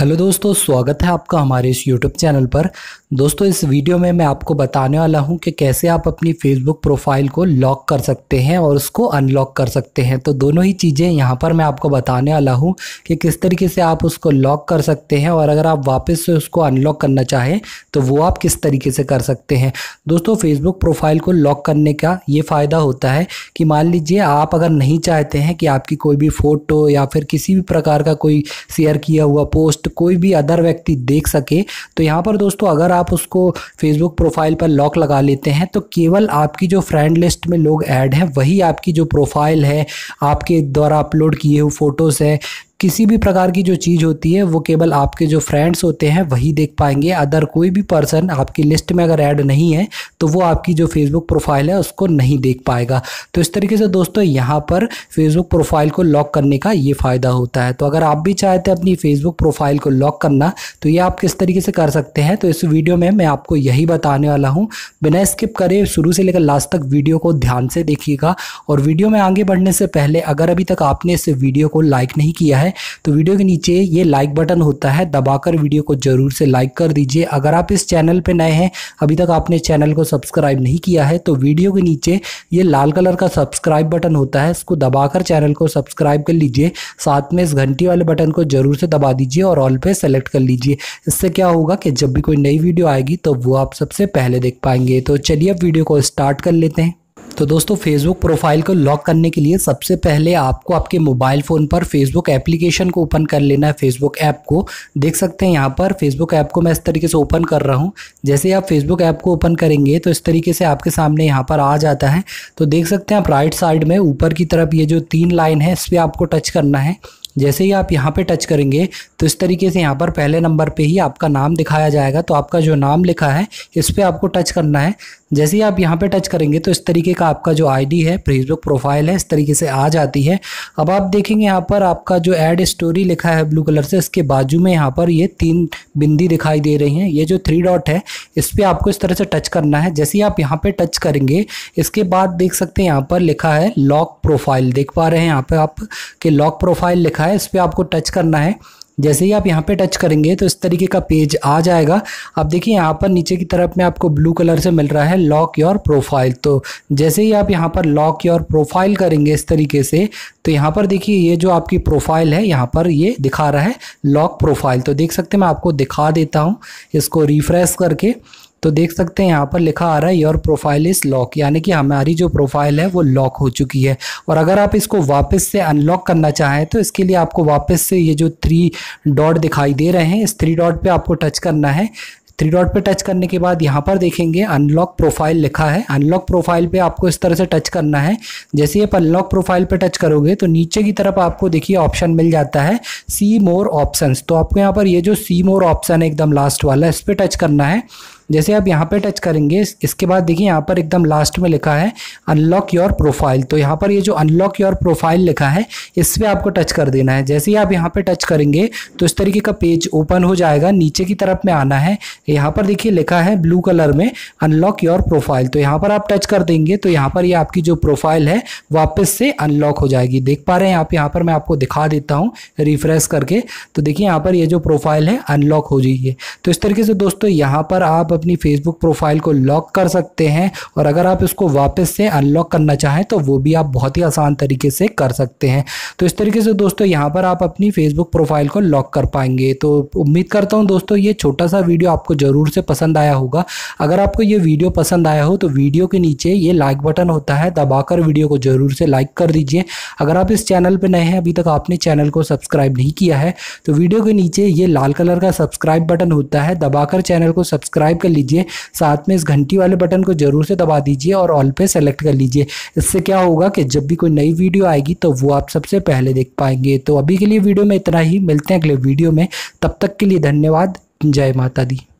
hello दोस्तों स्वागत है आपका हमारे इस यूट्यूब चैनल पर दोस्तों इस वीडियो में मैं आपको बताने वाला हूं कि कैसे आप अपनी फेसबुक प्रोफाइल को लॉक कर सकते हैं और उसको अनलॉक कर सकते हैं तो दोनों ही चीज़ें यहां पर मैं आपको बताने वाला हूं कि किस तरीके से आप उसको लॉक कर सकते हैं और अगर आप वापस से उसको अनलॉक करना चाहें तो वो आप किस तरीके से कर सकते हैं दोस्तों फेसबुक प्रोफाइल को लॉक करने का ये फ़ायदा होता है कि मान लीजिए आप अगर नहीं चाहते हैं कि आपकी कोई भी फ़ोटो या फिर किसी भी प्रकार का कोई शेयर किया हुआ पोस्ट कोई भी अदर व्यक्ति देख सके तो यहाँ पर दोस्तों अगर आप उसको फेसबुक प्रोफाइल पर लॉक लगा लेते हैं तो केवल आपकी जो फ्रेंड लिस्ट में लोग ऐड हैं वही आपकी जो प्रोफाइल है आपके द्वारा अपलोड किए हुए फ़ोटोज़ हैं किसी भी प्रकार की जो चीज़ होती है वो केवल आपके जो फ्रेंड्स होते हैं वही देख पाएंगे अदर कोई भी पर्सन आपकी लिस्ट में अगर ऐड नहीं है तो वो आपकी जो फेसबुक प्रोफाइल है उसको नहीं देख पाएगा तो इस तरीके से दोस्तों यहाँ पर फेसबुक प्रोफाइल को लॉक करने का ये फ़ायदा होता है तो अगर आप भी चाहते हैं अपनी फेसबुक प्रोफाइल को लॉक करना तो ये आप किस तरीके से कर सकते हैं तो इस वीडियो में मैं आपको यही बताने वाला हूँ बिना स्किप करे शुरू से लेकर लास्ट तक वीडियो को ध्यान से देखिएगा और वीडियो में आगे बढ़ने से पहले अगर अभी तक आपने इस वीडियो को लाइक नहीं किया है है तो वीडियो के नीचे ये लाइक बटन होता है दबाकर वीडियो को ज़रूर से लाइक कर दीजिए अगर आप इस चैनल पर नए हैं अभी तक आपने चैनल को सब्सक्राइब नहीं किया है तो वीडियो के नीचे ये लाल कलर का सब्सक्राइब बटन होता है इसको दबाकर चैनल को सब्सक्राइब कर लीजिए साथ में इस घंटी वाले बटन को ज़रूर से दबा दीजिए और ऑल पे सेलेक्ट कर लीजिए इससे क्या होगा कि जब भी कोई नई वीडियो आएगी तो वो आप सबसे पहले देख पाएंगे तो चलिए अब वीडियो को स्टार्ट कर लेते हैं तो दोस्तों फेसबुक प्रोफाइल को लॉक करने के लिए सबसे पहले आपको आपके मोबाइल फ़ोन पर फेसबुक एप्लीकेशन को ओपन कर लेना है फेसबुक ऐप को देख सकते हैं यहाँ पर फेसबुक ऐप को मैं इस तरीके से ओपन कर रहा हूँ जैसे आप फेसबुक ऐप को ओपन करेंगे तो इस तरीके से आपके सामने यहाँ पर आ जाता है तो देख सकते हैं आप राइट साइड में ऊपर की तरफ ये जो तीन लाइन है इस पर आपको टच करना है जैसे ही आप यहाँ पे टच करेंगे तो इस तरीके से यहाँ पर पहले नंबर पे ही आपका नाम दिखाया जाएगा तो आपका जो नाम लिखा है इस पर आपको टच करना है जैसे ही आप यहाँ पे टच करेंगे तो इस तरीके का आपका जो आईडी है फेसबुक प्रोफाइल है इस तरीके से आ जाती है अब आप देखेंगे यहाँ पर आपका जो एड स्टोरी लिखा है ब्लू कलर से इसके बाजू में यहाँ पर ये तीन बिंदी दिखाई दे रही हैं ये जो थ्री डॉट है इस पर आपको इस तरह से टच करना है जैसे ही आप यहाँ पर टच करेंगे इसके बाद देख सकते हैं यहाँ पर लिखा है लॉक प्रोफाइल देख पा रहे हैं यहाँ पर आपके लॉक प्रोफाइल लिखा है इस पर आपको टच करना है जैसे ही आप यहाँ पे टच करेंगे तो इस तरीके का पेज आ जाएगा अब देखिए यहाँ पर नीचे की तरफ में आपको ब्लू कलर से मिल रहा है लॉक योर प्रोफाइल तो जैसे ही आप यहाँ पर लॉक योर प्रोफाइल करेंगे इस तरीके से तो यहाँ पर देखिए ये जो आपकी प्रोफाइल है यहाँ पर ये दिखा रहा है लॉक प्रोफाइल तो देख सकते मैं आपको दिखा देता हूँ इसको रिफ्रेश करके तो देख सकते हैं यहाँ पर लिखा आ रहा है योर प्रोफाइल इज़ लॉक यानी कि हमारी जो प्रोफाइल है वो लॉक हो चुकी है और अगर आप इसको वापस से अनलॉक करना चाहें तो इसके लिए आपको वापस से ये जो थ्री डॉट दिखाई दे रहे हैं इस थ्री डॉट पर आपको टच करना है थ्री डॉट पे टच करने के बाद यहाँ पर देखेंगे अनलॉक प्रोफाइल लिखा है अनलॉक प्रोफाइल पे आपको इस तरह से टच करना है जैसे आप अनलॉक प्रोफाइल पे टच करोगे तो नीचे की तरफ आपको देखिए ऑप्शन मिल जाता है सी मोर ऑप्शंस तो आपको यहाँ पर ये जो सी मोर ऑप्शन है एकदम लास्ट वाला इस पर टच करना है जैसे आप यहाँ पे टच करेंगे इसके बाद देखिए यहाँ पर एकदम लास्ट में लिखा है अनलॉक योर प्रोफाइल तो यहाँ पर ये यह जो अनलॉक योर प्रोफाइल लिखा है इस पर आपको टच कर देना है जैसे ही आप यहाँ पर टच करेंगे तो इस तरीके का पेज ओपन हो जाएगा नीचे की तरफ में आना है यहाँ पर देखिए लिखा है ब्लू कलर में अनलॉक योर प्रोफाइल तो यहाँ पर आप टच कर देंगे तो यहाँ पर ये यह आपकी जो प्रोफाइल है वापस से अनलॉक हो जाएगी देख पा रहे हैं आप यहाँ पर मैं आपको दिखा देता हूँ रिफ्रेश करके तो देखिए यहाँ पर ये जो प्रोफाइल है अनलॉक हो जाइए तो इस तरीके से दोस्तों यहाँ पर आप अपनी फेसबुक प्रोफाइल को लॉक कर सकते हैं और अगर आप इसको वापस से अनलॉक करना चाहें तो वो भी आप बहुत ही आसान तरीके से कर सकते हैं तो इस तरीके से दोस्तों यहाँ पर आप अपनी फेसबुक प्रोफाइल को लॉक कर पाएंगे तो उम्मीद करता हूँ दोस्तों ये छोटा सा वीडियो आपको ज़रूर से पसंद आया होगा अगर आपको ये वीडियो पसंद आया हो तो वीडियो के नीचे ये लाइक बटन होता है दबाकर वीडियो को ज़रूर से लाइक कर दीजिए अगर आप इस चैनल पर नए हैं अभी तक आपने चैनल को सब्सक्राइब नहीं किया है तो वीडियो के नीचे ये लाल कलर का सब्सक्राइब बटन होता है दबाकर चैनल को सब्सक्राइब कर लीजिए साथ में इस घंटी वाले बटन को ज़रूर से दबा दीजिए और ऑल पे सेलेक्ट कर लीजिए इससे क्या होगा कि जब भी कोई नई वीडियो आएगी तो वो आप सबसे पहले देख पाएंगे तो अभी के लिए वीडियो में इतना ही मिलते हैं अगले वीडियो में तब तक के लिए धन्यवाद जय माता दी